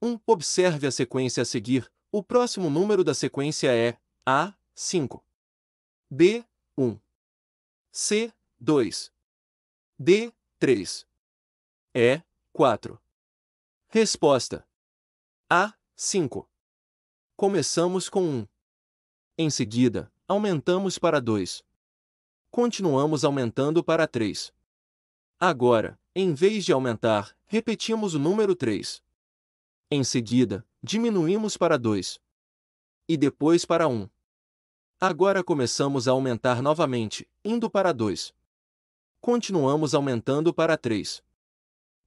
1. Observe a sequência a seguir. O próximo número da sequência é A, 5. B, 1. C, 2. D, 3. E, 4. Resposta: A, 5. Começamos com 1. Em seguida, aumentamos para 2. Continuamos aumentando para 3. Agora, em vez de aumentar, repetimos o número 3. Em seguida, diminuímos para 2. E depois para 1. Agora começamos a aumentar novamente, indo para 2. Continuamos aumentando para 3.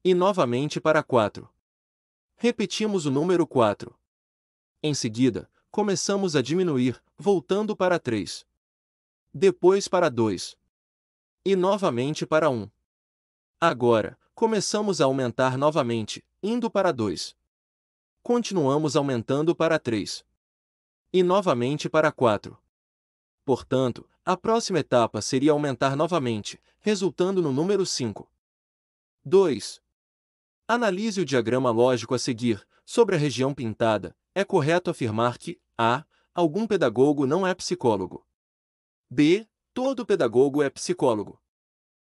E novamente para 4. Repetimos o número 4. Em seguida, começamos a diminuir, voltando para 3. Depois para 2. E novamente para 1. Agora, começamos a aumentar novamente, indo para 2 continuamos aumentando para 3. E novamente para 4. Portanto, a próxima etapa seria aumentar novamente, resultando no número 5. 2. Analise o diagrama lógico a seguir, sobre a região pintada. É correto afirmar que A. Algum pedagogo não é psicólogo. B. Todo pedagogo é psicólogo.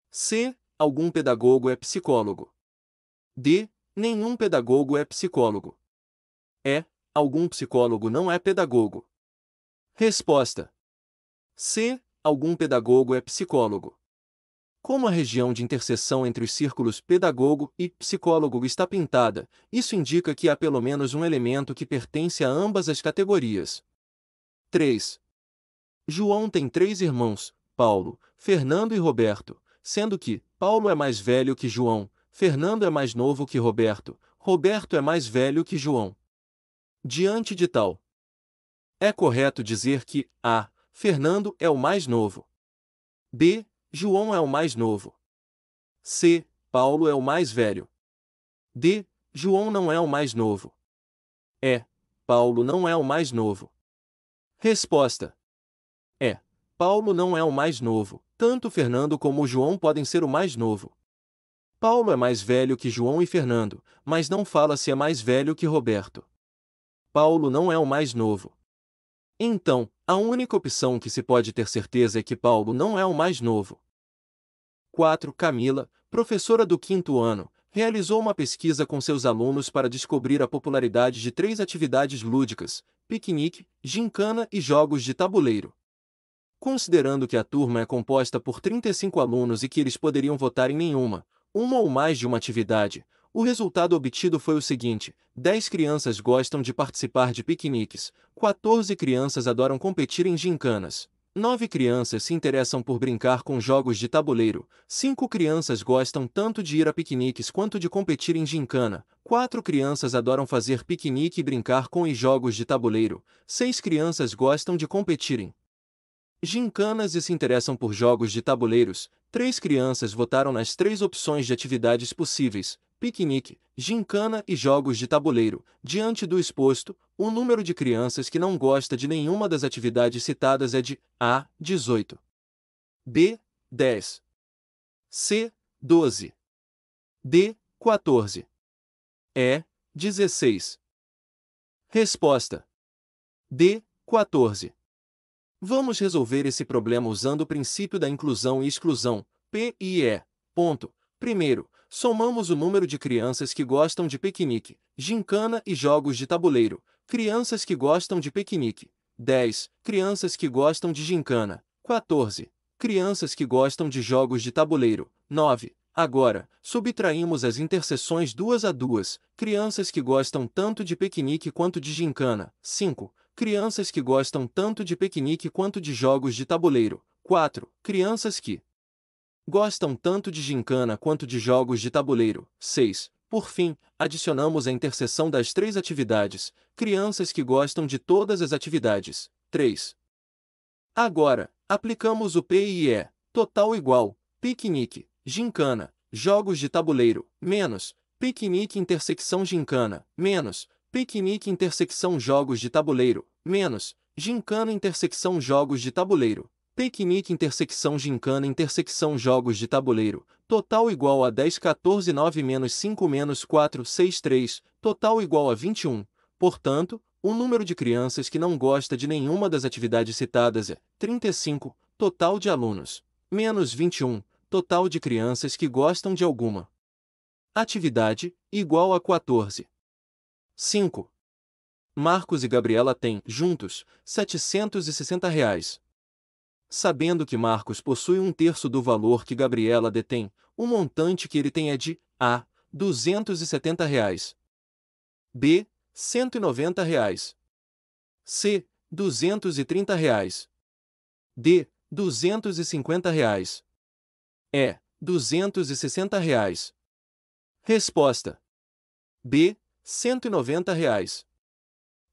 C. Algum pedagogo é psicólogo. D. Nenhum pedagogo é psicólogo. É, algum psicólogo não é pedagogo. Resposta: C. Algum pedagogo é psicólogo. Como a região de interseção entre os círculos pedagogo e psicólogo está pintada, isso indica que há pelo menos um elemento que pertence a ambas as categorias. 3. João tem três irmãos, Paulo, Fernando e Roberto, sendo que Paulo é mais velho que João, Fernando é mais novo que Roberto, Roberto é mais velho que João. Diante de tal, é correto dizer que A. Fernando é o mais novo. B. João é o mais novo. C. Paulo é o mais velho. D. João não é o mais novo. E. Paulo não é o mais novo. Resposta: É. Paulo não é o mais novo. Tanto Fernando como João podem ser o mais novo. Paulo é mais velho que João e Fernando, mas não fala se é mais velho que Roberto. Paulo não é o mais novo. Então, a única opção que se pode ter certeza é que Paulo não é o mais novo. 4. Camila, professora do quinto ano, realizou uma pesquisa com seus alunos para descobrir a popularidade de três atividades lúdicas: piquenique, gincana e jogos de tabuleiro. Considerando que a turma é composta por 35 alunos e que eles poderiam votar em nenhuma, uma ou mais de uma atividade, o resultado obtido foi o seguinte: 10 crianças gostam de participar de piqueniques, 14 crianças adoram competir em gincanas, 9 crianças se interessam por brincar com jogos de tabuleiro, 5 crianças gostam tanto de ir a piqueniques quanto de competir em gincana, 4 crianças adoram fazer piquenique e brincar com e jogos de tabuleiro, 6 crianças gostam de competir em gincanas e se interessam por jogos de tabuleiros, três crianças votaram nas três opções de atividades possíveis, piquenique, gincana e jogos de tabuleiro. Diante do exposto, o número de crianças que não gosta de nenhuma das atividades citadas é de A. 18. B. 10. C. 12. D. 14. E. 16. Resposta: D. 14. Vamos resolver esse problema usando o princípio da inclusão e exclusão, P e E. Ponto. Primeiro, somamos o número de crianças que gostam de piquenique, gincana e jogos de tabuleiro, crianças que gostam de piquenique, 10, crianças que gostam de gincana, 14, crianças que gostam de jogos de tabuleiro, 9. Agora, subtraímos as interseções duas a duas, crianças que gostam tanto de piquenique quanto de gincana, 5, crianças que gostam tanto de piquenique quanto de jogos de tabuleiro, 4, crianças que Gostam tanto de gincana quanto de jogos de tabuleiro. 6. Por fim, adicionamos a interseção das três atividades, crianças que gostam de todas as atividades. 3. Agora, aplicamos o PIE, total igual, piquenique, gincana, jogos de tabuleiro, menos, piquenique intersecção gincana, menos, piquenique intersecção jogos de tabuleiro, menos, gincana intersecção jogos de tabuleiro. Piquenique intersecção gincana intersecção jogos de tabuleiro, total igual a 10 14 9 menos 5 menos 4 6 3, total igual a 21. Portanto, o número de crianças que não gosta de nenhuma das atividades citadas é 35, total de alunos, menos 21, total de crianças que gostam de alguma atividade, igual a 14. 5. Marcos e Gabriela têm, juntos, R$ 760. Reais sabendo que Marcos possui um terço do valor que Gabriela detém, o montante que ele tem é de A. R$ 270 reais, B. R$ 190 reais, C. R$ 230 reais, D. R$ 250 reais, E. R$ 260 reais. Resposta: B. R$ 190 reais.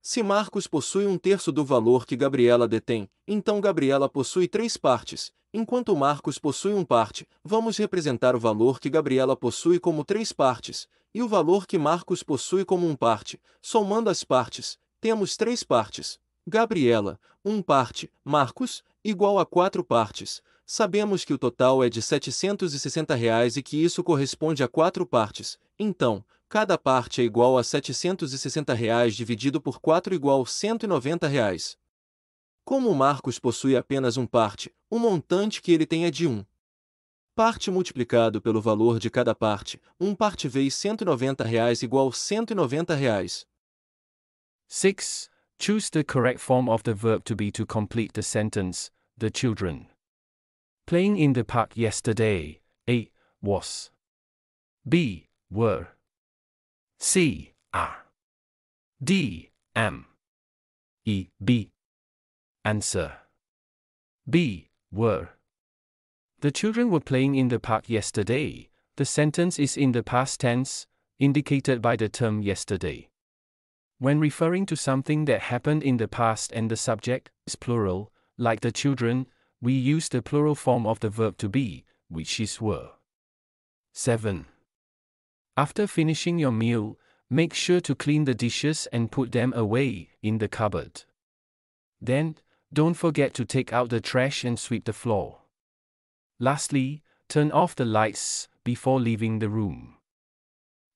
Se Marcos possui um terço do valor que Gabriela detém, então Gabriela possui três partes, enquanto Marcos possui um parte, vamos representar o valor que Gabriela possui como três partes, e o valor que Marcos possui como um parte, somando as partes, temos três partes. Gabriela, um parte, Marcos, igual a quatro partes. Sabemos que o total é de R$ 760 reais e que isso corresponde a quatro partes. Então, Cada parte é igual a R$ 760,00 reais dividido por 4 igual a R$ 190. Reais. Como o Marcos possui apenas um parte, o montante que ele tem é de 1. Um. Parte multiplicado pelo valor de cada parte, 1 um parte vezes R$ reais igual a 190 reais. 6. Choose the correct form of the verb to be to complete the sentence, the children. Playing in the park yesterday, A. Was. B. Were. C R D M E B Answer B were The children were playing in the park yesterday. The sentence is in the past tense, indicated by the term yesterday. When referring to something that happened in the past and the subject is plural, like the children, we use the plural form of the verb to be, which is were. 7. After finishing your meal, make sure to clean the dishes and put them away in the cupboard. Then, don't forget to take out the trash and sweep the floor. Lastly, turn off the lights before leaving the room.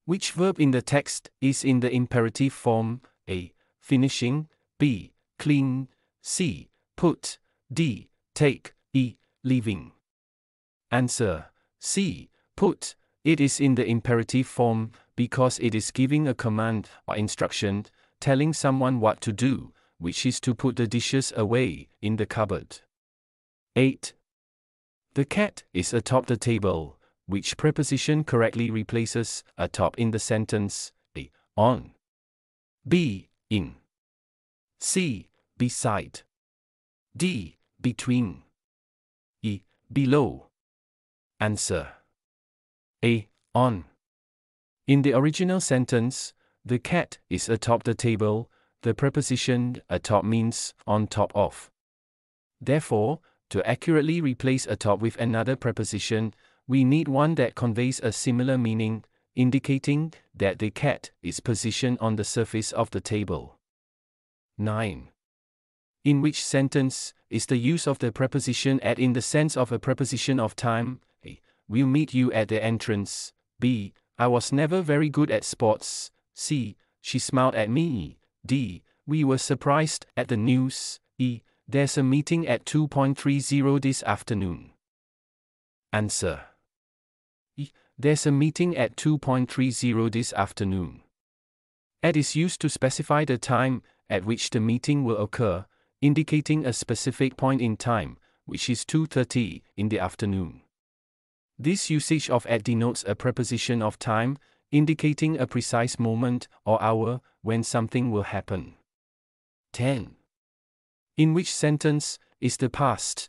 Which verb in the text is in the imperative form? A. Finishing. B. Clean. C. Put. D. Take. E. Leaving. Answer. C. Put. It is in the imperative form because it is giving a command or instruction, telling someone what to do, which is to put the dishes away in the cupboard. 8. The cat is atop the table, which preposition correctly replaces atop in the sentence A. On. B. In. C. Beside. D. Between. E. Below. Answer. A. On. In the original sentence, the cat is atop the table, the preposition atop means on top of. Therefore, to accurately replace atop with another preposition, we need one that conveys a similar meaning, indicating that the cat is positioned on the surface of the table. 9. In which sentence is the use of the preposition at in the sense of a preposition of time, We'll meet you at the entrance. B. I was never very good at sports. C. She smiled at me. D. We were surprised at the news. E. There's a meeting at 2.30 this afternoon. Answer. E. There's a meeting at 2.30 this afternoon. Ed is used to specify the time at which the meeting will occur, indicating a specific point in time, which is 2.30 in the afternoon. This usage of at denotes a preposition of time, indicating a precise moment or hour when something will happen. 10. In which sentence is the past?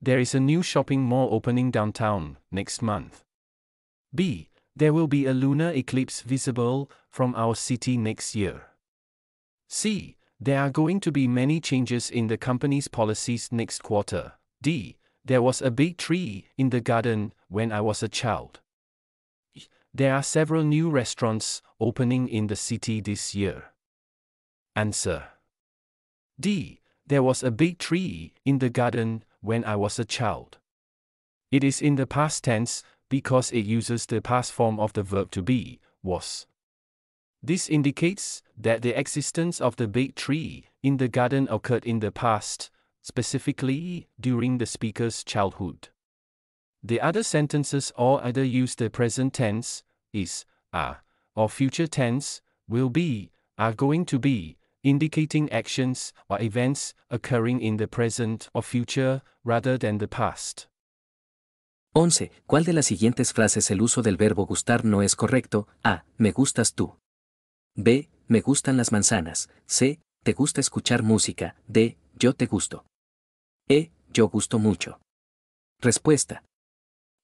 There is a new shopping mall opening downtown next month. B. There will be a lunar eclipse visible from our city next year. C. There are going to be many changes in the company's policies next quarter. D. There was a big tree in the garden when I was a child. There are several new restaurants opening in the city this year. Answer D. There was a big tree in the garden when I was a child. It is in the past tense because it uses the past form of the verb to be, was. This indicates that the existence of the big tree in the garden occurred in the past, specifically during the speaker's childhood. The other sentences all either use the present tense, is, are, or future tense, will be, are going to be, indicating actions or events occurring in the present or future rather than the past. 11. ¿Cuál de las siguientes frases el uso del verbo gustar no es correcto? A. Me gustas tú. B. Me gustan las manzanas. C. Te gusta escuchar música. D. Yo te gusto. E. yo gusto mucho. Respuesta.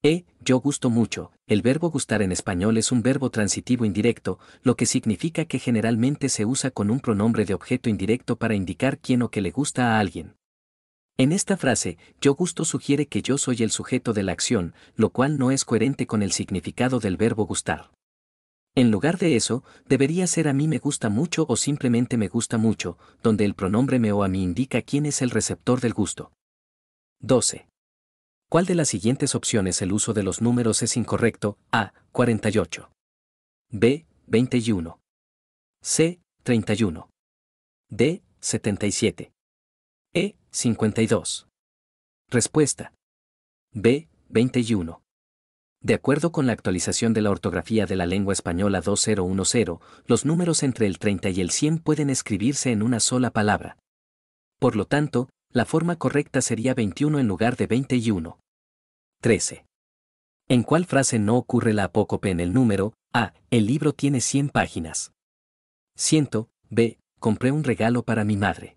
E. yo gusto mucho. El verbo gustar en español es un verbo transitivo indirecto, lo que significa que generalmente se usa con un pronombre de objeto indirecto para indicar quién o qué le gusta a alguien. En esta frase, yo gusto sugiere que yo soy el sujeto de la acción, lo cual no es coherente con el significado del verbo gustar. En lugar de eso, debería ser a mí me gusta mucho o simplemente me gusta mucho, donde el pronombre me o a mí indica quién es el receptor del gusto. 12. ¿Cuál de las siguientes opciones el uso de los números es incorrecto? A. 48. B. 21. C. 31. D. 77. E. 52. Respuesta. B. 21. De acuerdo con la actualización de la ortografía de la lengua española 2010, los números entre el 30 y el 100 pueden escribirse en una sola palabra. Por lo tanto, la forma correcta sería 21 en lugar de 21. 13. ¿En cuál frase no ocurre la apócope en el número? A. El libro tiene 100 páginas. 100. B. Compré un regalo para mi madre.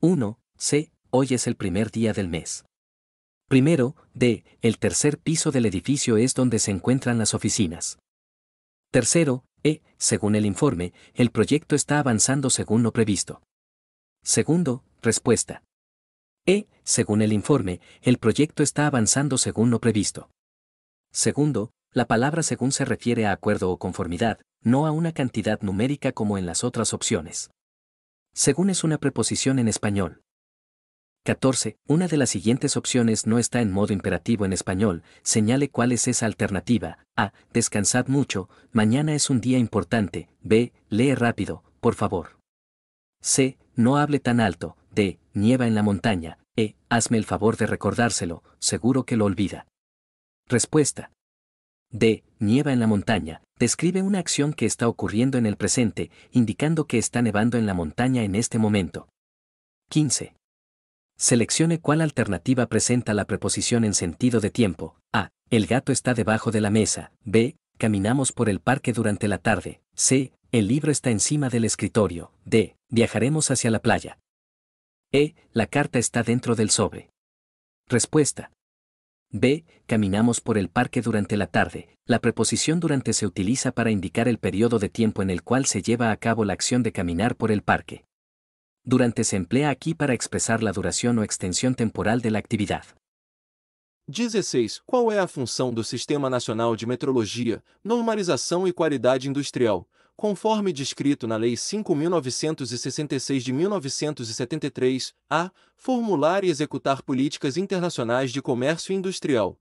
1. C. Hoy es el primer día del mes. Primero, D, el tercer piso del edificio es donde se encuentran las oficinas. Tercero, E, según el informe, el proyecto está avanzando según lo previsto. Segundo, respuesta. E, según el informe, el proyecto está avanzando según lo previsto. Segundo, la palabra según se refiere a acuerdo o conformidad, no a una cantidad numérica como en las otras opciones. Según es una preposición en español. 14. Una de las siguientes opciones no está en modo imperativo en español, señale cuál es esa alternativa. A. Descansad mucho, mañana es un día importante. B. Lee rápido, por favor. C. No hable tan alto. D. Nieva en la montaña. E. Hazme el favor de recordárselo, seguro que lo olvida. Respuesta. D. Nieva en la montaña. Describe una acción que está ocurriendo en el presente, indicando que está nevando en la montaña en este momento. 15. Seleccione cuál alternativa presenta la preposición en sentido de tiempo. A. El gato está debajo de la mesa. B. Caminamos por el parque durante la tarde. C. El libro está encima del escritorio. D. Viajaremos hacia la playa. E. La carta está dentro del sobre. Respuesta. B. Caminamos por el parque durante la tarde. La preposición durante se utiliza para indicar el periodo de tiempo en el cual se lleva a cabo la acción de caminar por el parque. durante se emplea aquí para expresar la duración o extensión temporal de la actividad. 16. Qual é a função do Sistema Nacional de Metrologia, Normalização e Qualidade Industrial, conforme descrito na Lei 5.966 de 1973, a formular e executar políticas internacionais de comércio industrial.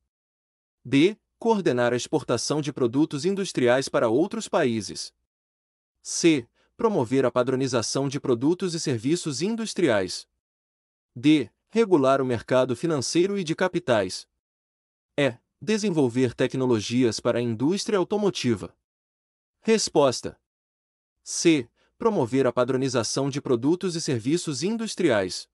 b) Coordenar a exportação de produtos industriais para outros países. c promover a padronização de produtos e serviços industriais. D. Regular o mercado financeiro e de capitais. E. Desenvolver tecnologias para a indústria automotiva. Resposta: C. Promover a padronização de produtos e serviços industriais.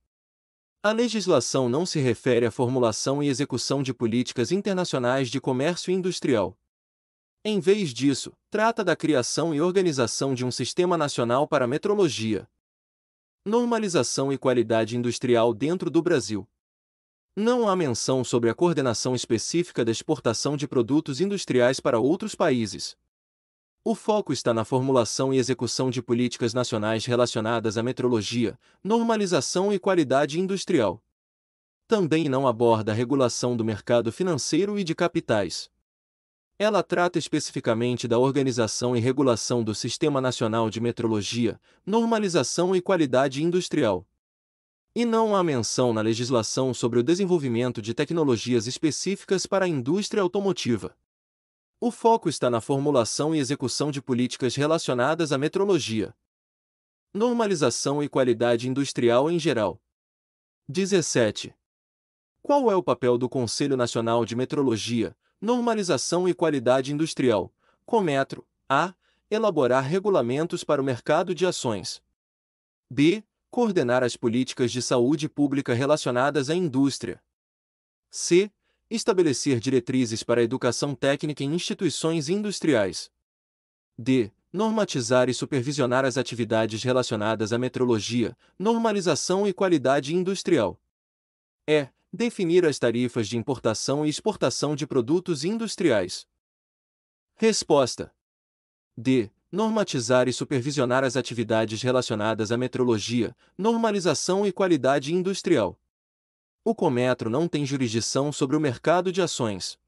A legislação não se refere à formulação e execução de políticas internacionais de comércio industrial. Em vez disso, trata da criação e organização de um sistema nacional para metrologia, normalização e qualidade industrial dentro do Brasil. Não há menção sobre a coordenação específica da exportação de produtos industriais para outros países. O foco está na formulação e execução de políticas nacionais relacionadas à metrologia, normalização e qualidade industrial. Também não aborda a regulação do mercado financeiro e de capitais. Ela trata especificamente da organização e regulação do Sistema Nacional de Metrologia, Normalização e Qualidade Industrial. E não há menção na legislação sobre o desenvolvimento de tecnologias específicas para a indústria automotiva. O foco está na formulação e execução de políticas relacionadas à metrologia, normalização e qualidade industrial em geral. 17. Qual é o papel do Conselho Nacional de Metrologia, normalização e qualidade industrial, Cometro, a. Elaborar regulamentos para o mercado de ações. b. Coordenar as políticas de saúde pública relacionadas à indústria. c. Estabelecer diretrizes para a educação técnica em instituições industriais. d. Normatizar e supervisionar as atividades relacionadas à metrologia, normalização e qualidade industrial. E definir as tarifas de importação e exportação de produtos industriais. Resposta: D. Normatizar e supervisionar as atividades relacionadas à metrologia, normalização e qualidade industrial. O Cometro não tem jurisdição sobre o mercado de ações.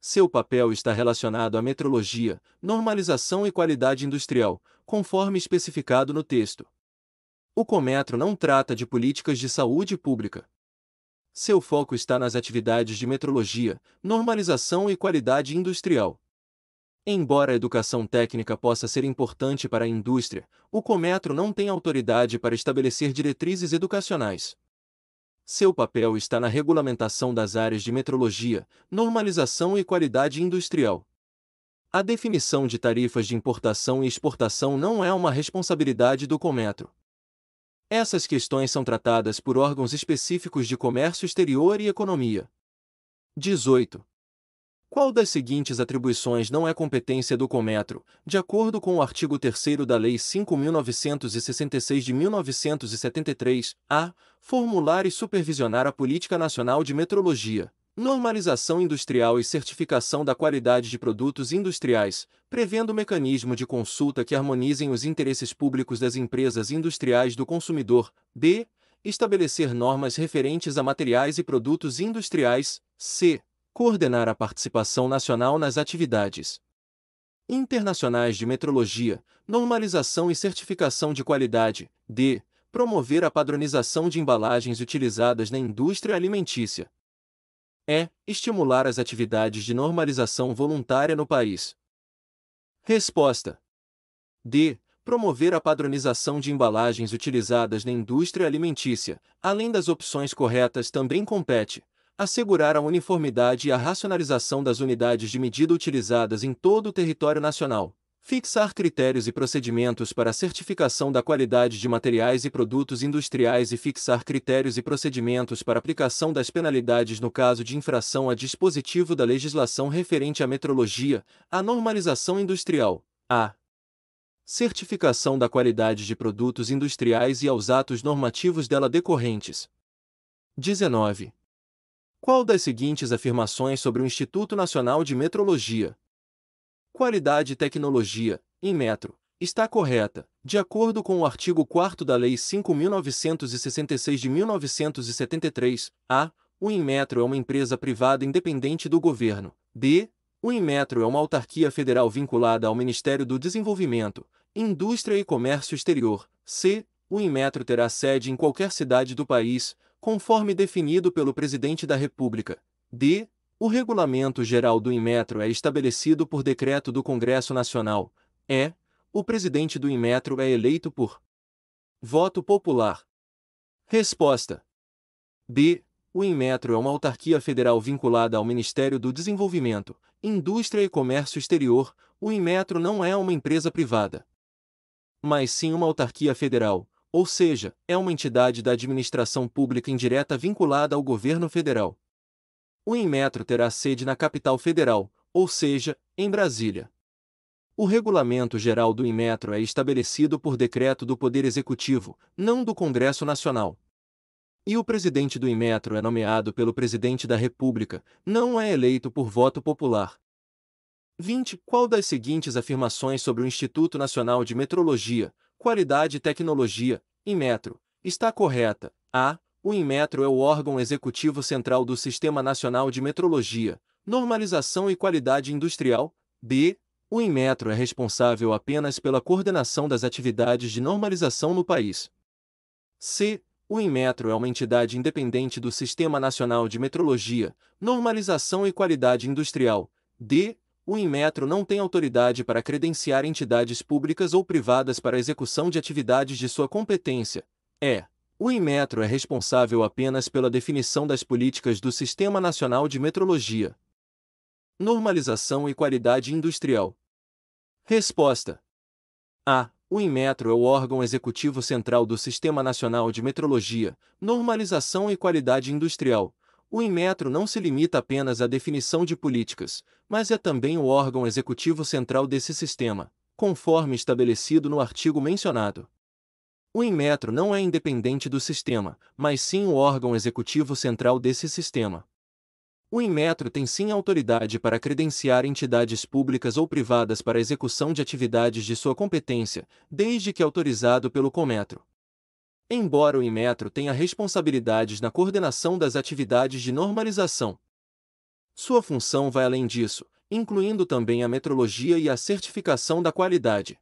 Seu papel está relacionado à metrologia, normalização e qualidade industrial, conforme especificado no texto. O Cometro não trata de políticas de saúde pública. Seu foco está nas atividades de metrologia, normalização e qualidade industrial. Embora a educação técnica possa ser importante para a indústria, o Cometro não tem autoridade para estabelecer diretrizes educacionais. Seu papel está na regulamentação das áreas de metrologia, normalização e qualidade industrial. A definição de tarifas de importação e exportação não é uma responsabilidade do Cometro. Essas questões são tratadas por órgãos específicos de comércio exterior e economia. 18. Qual das seguintes atribuições não é competência do Cometro, de acordo com o artigo 3 da Lei 5.966 de 1973, a. Formular e supervisionar a Política Nacional de Metrologia normalização industrial e certificação da qualidade de produtos industriais, prevendo o mecanismo de consulta que harmonizem os interesses públicos das empresas industriais do consumidor, d. estabelecer normas referentes a materiais e produtos industriais, c. coordenar a participação nacional nas atividades internacionais de metrologia, normalização e certificação de qualidade, d. promover a padronização de embalagens utilizadas na indústria alimentícia, é estimular as atividades de normalização voluntária no país. Resposta: D. Promover a padronização de embalagens utilizadas na indústria alimentícia, além das opções corretas, também compete assegurar a uniformidade e a racionalização das unidades de medida utilizadas em todo o território nacional fixar critérios e procedimentos para certificação da qualidade de materiais e produtos industriais e fixar critérios e procedimentos para aplicação das penalidades no caso de infração a dispositivo da legislação referente à metrologia, à normalização industrial, à certificação da qualidade de produtos industriais e aos atos normativos dela decorrentes. 19. Qual das seguintes afirmações sobre o Instituto Nacional de Metrologia qualidade e tecnologia, em metro, está correta, de acordo com o artigo 4 da Lei 5.966 de 1973, a. O Inmetro é uma empresa privada independente do governo. b. O Inmetro é uma autarquia federal vinculada ao Ministério do Desenvolvimento, Indústria e Comércio Exterior. c. O Inmetro terá sede em qualquer cidade do país, conforme definido pelo Presidente da República. d. O Regulamento Geral do Inmetro é estabelecido por decreto do Congresso Nacional. É, o presidente do Inmetro é eleito por voto popular. Resposta: B. O Inmetro é uma autarquia federal vinculada ao Ministério do Desenvolvimento, Indústria e Comércio Exterior. O Inmetro não é uma empresa privada, mas sim uma autarquia federal, ou seja, é uma entidade da administração pública indireta vinculada ao governo federal o Inmetro terá sede na capital federal, ou seja, em Brasília. O regulamento geral do Inmetro é estabelecido por decreto do Poder Executivo, não do Congresso Nacional. E o presidente do Inmetro é nomeado pelo presidente da República, não é eleito por voto popular. 20. Qual das seguintes afirmações sobre o Instituto Nacional de Metrologia, Qualidade e Tecnologia, Inmetro, está correta? A. O Inmetro é o órgão executivo central do Sistema Nacional de Metrologia, Normalização e Qualidade Industrial, B. O Inmetro é responsável apenas pela coordenação das atividades de normalização no país. C. O Inmetro é uma entidade independente do Sistema Nacional de Metrologia, Normalização e Qualidade Industrial, D. O Inmetro não tem autoridade para credenciar entidades públicas ou privadas para execução de atividades de sua competência. E. O Inmetro é responsável apenas pela definição das políticas do Sistema Nacional de Metrologia. Normalização e qualidade industrial. Resposta: A. O Inmetro é o órgão executivo central do Sistema Nacional de Metrologia, Normalização e Qualidade Industrial. O Inmetro não se limita apenas à definição de políticas, mas é também o órgão executivo central desse sistema, conforme estabelecido no artigo mencionado. O Inmetro não é independente do sistema, mas sim o órgão executivo central desse sistema. O Inmetro tem sim autoridade para credenciar entidades públicas ou privadas para execução de atividades de sua competência, desde que autorizado pelo Cometro. Embora o Inmetro tenha responsabilidades na coordenação das atividades de normalização, sua função vai além disso, incluindo também a metrologia e a certificação da qualidade.